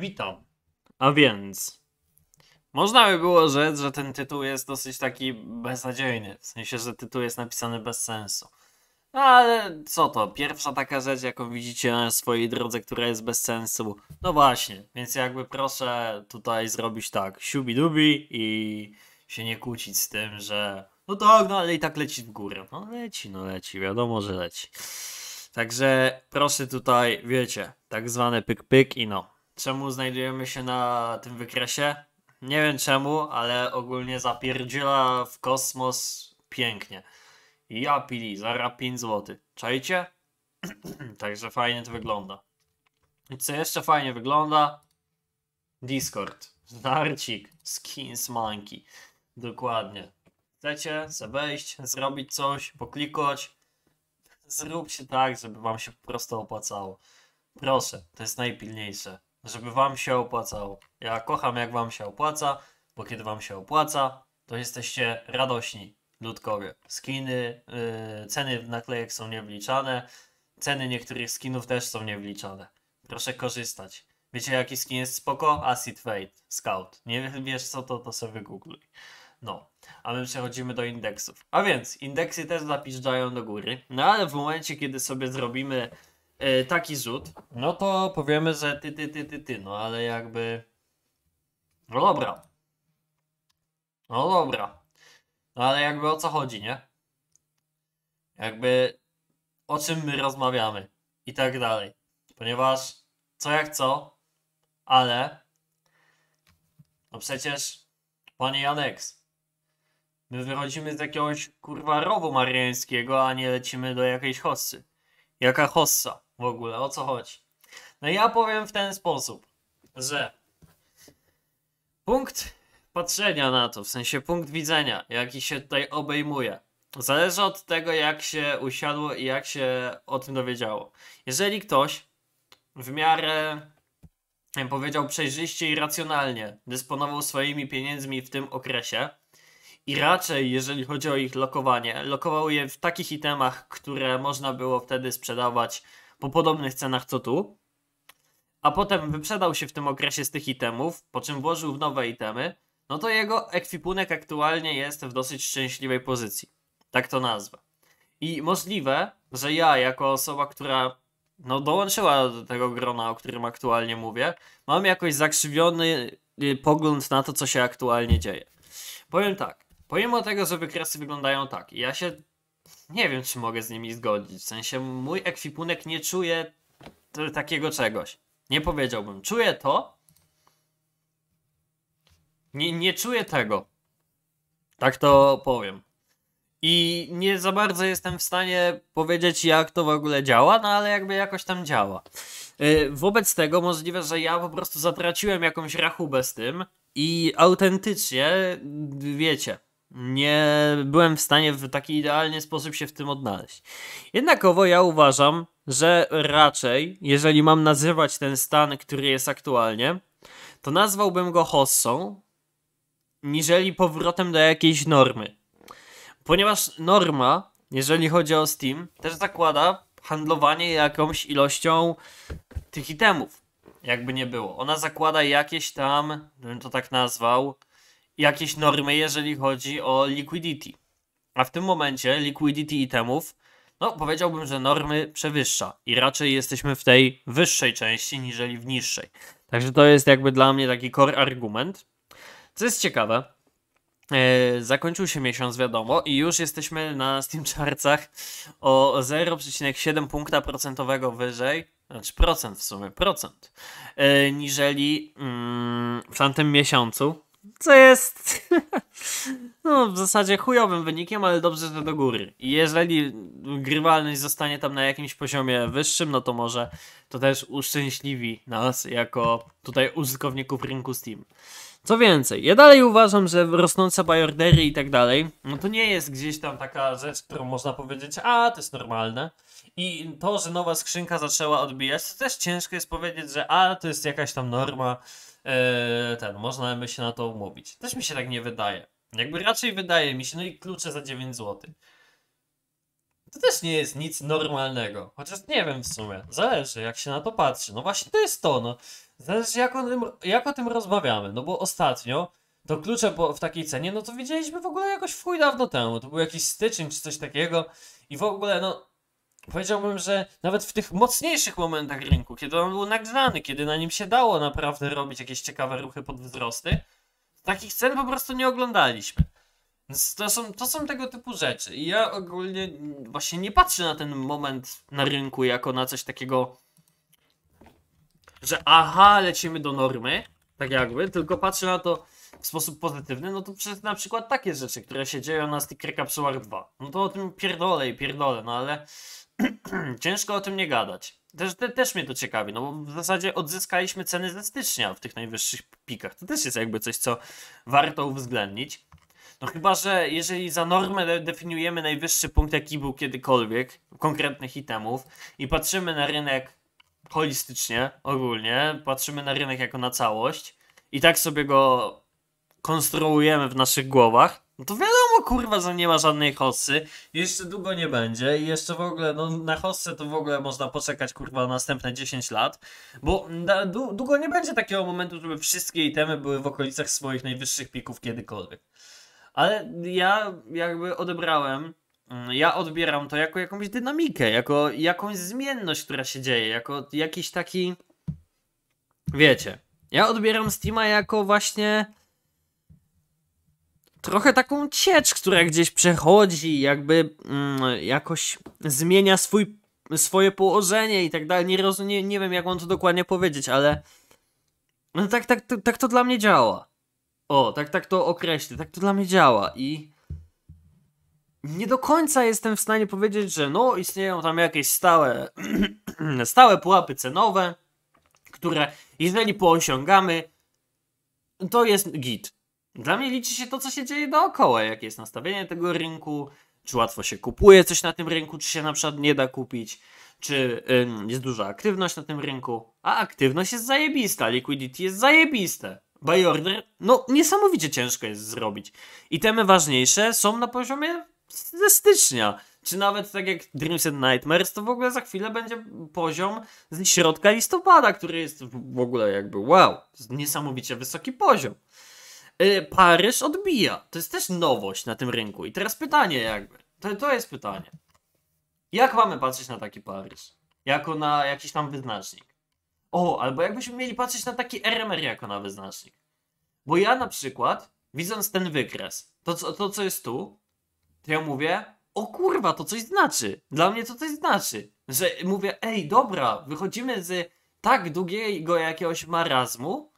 Witam. A więc. Można by było rzec, że ten tytuł jest dosyć taki beznadziejny. W sensie, że tytuł jest napisany bez sensu. No ale co to? Pierwsza taka rzecz, jaką widzicie na swojej drodze, która jest bez sensu. No właśnie, więc jakby proszę tutaj zrobić tak, siubi-dubi i się nie kłócić z tym, że no to, no ale i tak leci w górę. No leci, no leci, wiadomo, że leci. Także proszę tutaj, wiecie, tak zwane pyk-pyk i no, czemu znajdujemy się na tym wykresie. Nie wiem czemu, ale ogólnie zapierdziela w kosmos pięknie. Ja pili, zara 5 zł. Czajcie? Także fajnie to wygląda. I co jeszcze fajnie wygląda? Discord. Narcik. Skins Monkey. Dokładnie. Chcecie se wejść, zrobić coś, poklikać? Zróbcie tak, żeby wam się po prostu opłacało. Proszę, to jest najpilniejsze żeby wam się opłacało. Ja kocham, jak wam się opłaca, bo kiedy wam się opłaca, to jesteście radośni, ludkowie. Skiny, yy, ceny w naklejek są niewliczane, ceny niektórych skinów też są niewliczane. Proszę korzystać. Wiecie jaki skin jest spoko? Acid Fate, Scout. Nie wiesz co to, to sobie wygoogluj. No, a my przechodzimy do indeksów. A więc, indeksy też zapiszczają do góry, no ale w momencie, kiedy sobie zrobimy E, taki rzut, no to powiemy, że ty, ty, ty, ty, ty, no ale jakby... No dobra. No dobra. No ale jakby o co chodzi, nie? Jakby o czym my rozmawiamy i tak dalej. Ponieważ co jak co, ale no przecież panie Janeks, my wychodzimy z jakiegoś kurwa rowu mariańskiego, a nie lecimy do jakiejś hossy. Jaka hossa? w ogóle, o co chodzi. No ja powiem w ten sposób, że punkt patrzenia na to, w sensie punkt widzenia, jaki się tutaj obejmuje, zależy od tego, jak się usiadło i jak się o tym dowiedziało. Jeżeli ktoś w miarę powiedział przejrzyście i racjonalnie dysponował swoimi pieniędzmi w tym okresie i raczej jeżeli chodzi o ich lokowanie, lokował je w takich itemach, które można było wtedy sprzedawać po podobnych cenach co tu, a potem wyprzedał się w tym okresie z tych itemów, po czym włożył w nowe itemy, no to jego ekwipunek aktualnie jest w dosyć szczęśliwej pozycji. Tak to nazwę. I możliwe, że ja, jako osoba, która no, dołączyła do tego grona, o którym aktualnie mówię, mam jakoś zakrzywiony y, pogląd na to, co się aktualnie dzieje. Powiem tak, pomimo tego, że wykresy wyglądają tak, ja się nie wiem, czy mogę z nimi zgodzić. W sensie mój ekwipunek nie czuje takiego czegoś. Nie powiedziałbym. Czuję to. Nie, nie czuję tego. Tak to powiem. I nie za bardzo jestem w stanie powiedzieć, jak to w ogóle działa, no ale jakby jakoś tam działa. Y, wobec tego możliwe, że ja po prostu zatraciłem jakąś rachubę z tym i autentycznie, wiecie, nie byłem w stanie w taki idealny sposób się w tym odnaleźć. Jednakowo ja uważam, że raczej, jeżeli mam nazywać ten stan, który jest aktualnie, to nazwałbym go hossą, niżeli powrotem do jakiejś normy. Ponieważ norma, jeżeli chodzi o Steam, też zakłada handlowanie jakąś ilością tych itemów, jakby nie było. Ona zakłada jakieś tam, bym to tak nazwał, jakieś normy, jeżeli chodzi o liquidity. A w tym momencie liquidity itemów, no powiedziałbym, że normy przewyższa i raczej jesteśmy w tej wyższej części niżeli w niższej. Także to jest jakby dla mnie taki core argument. Co jest ciekawe, Yy, zakończył się miesiąc, wiadomo, i już jesteśmy na Steam Charcach o 0,7 punkta procentowego wyżej, znaczy procent w sumie, procent, yy, niżeli yy, w tamtym miesiącu, co jest no, w zasadzie chujowym wynikiem, ale dobrze, że do góry. I jeżeli grywalność zostanie tam na jakimś poziomie wyższym, no to może to też uszczęśliwi nas jako tutaj użytkowników rynku Steam. Co więcej, ja dalej uważam, że rosnące bajordery i tak dalej, no to nie jest gdzieś tam taka rzecz, którą można powiedzieć, a to jest normalne. I to, że nowa skrzynka zaczęła odbijać, to też ciężko jest powiedzieć, że a to jest jakaś tam norma. Eee, ten, można by się na to umówić. Też mi się tak nie wydaje. Jakby raczej wydaje mi się, no i klucze za 9 zł. To też nie jest nic normalnego. Chociaż nie wiem w sumie. Zależy, jak się na to patrzy. No właśnie to jest to, no. Zależy, jak o tym, jak o tym rozmawiamy. No bo ostatnio to klucze po, w takiej cenie, no to widzieliśmy w ogóle jakoś w chuj dawno temu. To był jakiś styczeń czy coś takiego. I w ogóle, no, powiedziałbym, że nawet w tych mocniejszych momentach rynku, kiedy on był nagrzany, kiedy na nim się dało naprawdę robić jakieś ciekawe ruchy pod wzrosty, takich cen po prostu nie oglądaliśmy. Więc to są, to są tego typu rzeczy. I ja ogólnie właśnie nie patrzę na ten moment na rynku jako na coś takiego, że aha, lecimy do normy, tak jakby, tylko patrzę na to w sposób pozytywny, no to przez na przykład takie rzeczy, które się dzieją na Stickerka Solar 2. No to o tym pierdolę i pierdolę, no ale ciężko o tym nie gadać. Też, te, też mnie to ciekawi, no bo w zasadzie odzyskaliśmy ceny ze stycznia w tych najwyższych pikach. To też jest jakby coś, co warto uwzględnić. No chyba, że jeżeli za normę definiujemy najwyższy punkt, jaki był kiedykolwiek, konkretnych itemów i patrzymy na rynek holistycznie, ogólnie, patrzymy na rynek jako na całość i tak sobie go konstruujemy w naszych głowach, no to wiadomo, kurwa, że nie ma żadnej hossy. Jeszcze długo nie będzie i jeszcze w ogóle, no na hossę to w ogóle można poczekać, kurwa, następne 10 lat, bo długo nie będzie takiego momentu, żeby wszystkie itemy były w okolicach swoich najwyższych pików kiedykolwiek. Ale ja jakby odebrałem, mm, ja odbieram to jako jakąś dynamikę, jako jakąś zmienność, która się dzieje, jako jakiś taki, wiecie, ja odbieram Steama jako właśnie trochę taką ciecz, która gdzieś przechodzi, jakby mm, jakoś zmienia swój, swoje położenie i tak dalej. Nie, rozumiem, nie, wiem, jak mam to dokładnie powiedzieć, ale no tak, tak, to, tak to dla mnie działa. O, tak, tak to określę, tak to dla mnie działa i nie do końca jestem w stanie powiedzieć, że no, istnieją tam jakieś stałe, stałe pułapy cenowe, które jeżeli poosiągamy, to jest git. Dla mnie liczy się to, co się dzieje dookoła, jakie jest nastawienie tego rynku, czy łatwo się kupuje coś na tym rynku, czy się na przykład nie da kupić, czy ym, jest duża aktywność na tym rynku, a aktywność jest zajebista, liquidity jest zajebiste. Buy order, no niesamowicie ciężko jest zrobić. I temy ważniejsze są na poziomie ze stycznia. Czy nawet tak jak Dreams and Nightmares, to w ogóle za chwilę będzie poziom z środka listopada, który jest w ogóle jakby wow, niesamowicie wysoki poziom. Y, Paryż odbija. To jest też nowość na tym rynku. I teraz pytanie jakby. To, to jest pytanie. Jak mamy patrzeć na taki Paryż? Jako na jakiś tam wyznacznik. O, albo jakbyśmy mieli patrzeć na taki RMR jako na wyznacznik. Bo ja na przykład, widząc ten wykres, to, to, to co jest tu, to ja mówię, o kurwa, to coś znaczy. Dla mnie to coś znaczy. Że mówię, ej, dobra, wychodzimy z tak długiego jakiegoś marazmu,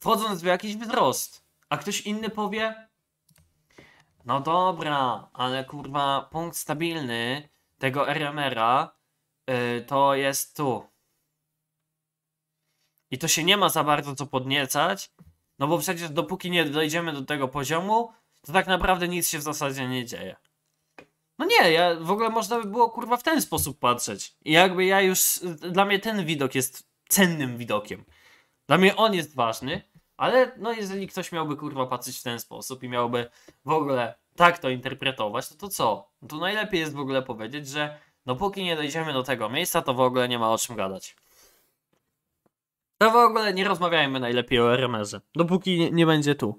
wchodząc w jakiś wzrost. A ktoś inny powie, no dobra, ale kurwa punkt stabilny tego RMR-a yy, to jest tu. I to się nie ma za bardzo co podniecać, no bo przecież dopóki nie dojdziemy do tego poziomu, to tak naprawdę nic się w zasadzie nie dzieje. No nie, ja, w ogóle można by było kurwa w ten sposób patrzeć. I jakby ja już, y, dla mnie ten widok jest cennym widokiem. Dla mnie on jest ważny, ale no jeżeli ktoś miałby kurwa patrzeć w ten sposób i miałby w ogóle tak to interpretować, to no to co? No to najlepiej jest w ogóle powiedzieć, że no póki nie dojdziemy do tego miejsca, to w ogóle nie ma o czym gadać. To w ogóle nie rozmawiajmy najlepiej o RMR-ze, dopóki nie, nie będzie tu.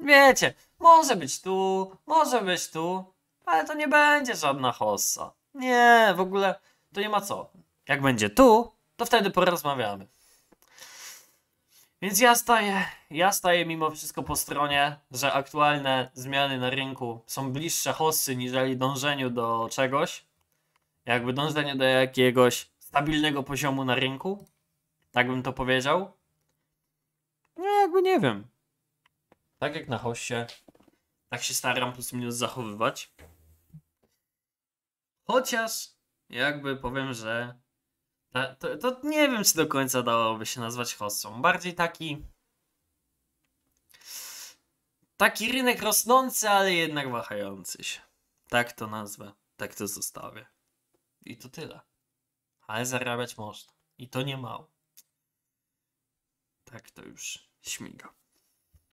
Wiecie, może być tu, może być tu, ale to nie będzie żadna hossa. Nie, w ogóle to nie ma co. Jak będzie tu, to wtedy porozmawiamy. Więc ja staję, ja staję mimo wszystko po stronie, że aktualne zmiany na rynku są bliższe hossy niżeli dążeniu do czegoś. Jakby dążenie do jakiegoś stabilnego poziomu na rynku. Tak bym to powiedział. No jakby nie wiem. Tak jak na hossie, tak się staram plus minus zachowywać. Chociaż jakby powiem, że E, to, to, nie wiem, czy do końca dałoby się nazwać hossą. Bardziej taki. Taki rynek rosnący, ale jednak wahający się. Tak to nazwę, tak to zostawię. I to tyle. Ale zarabiać można. I to nie mało. Tak to już śmiga.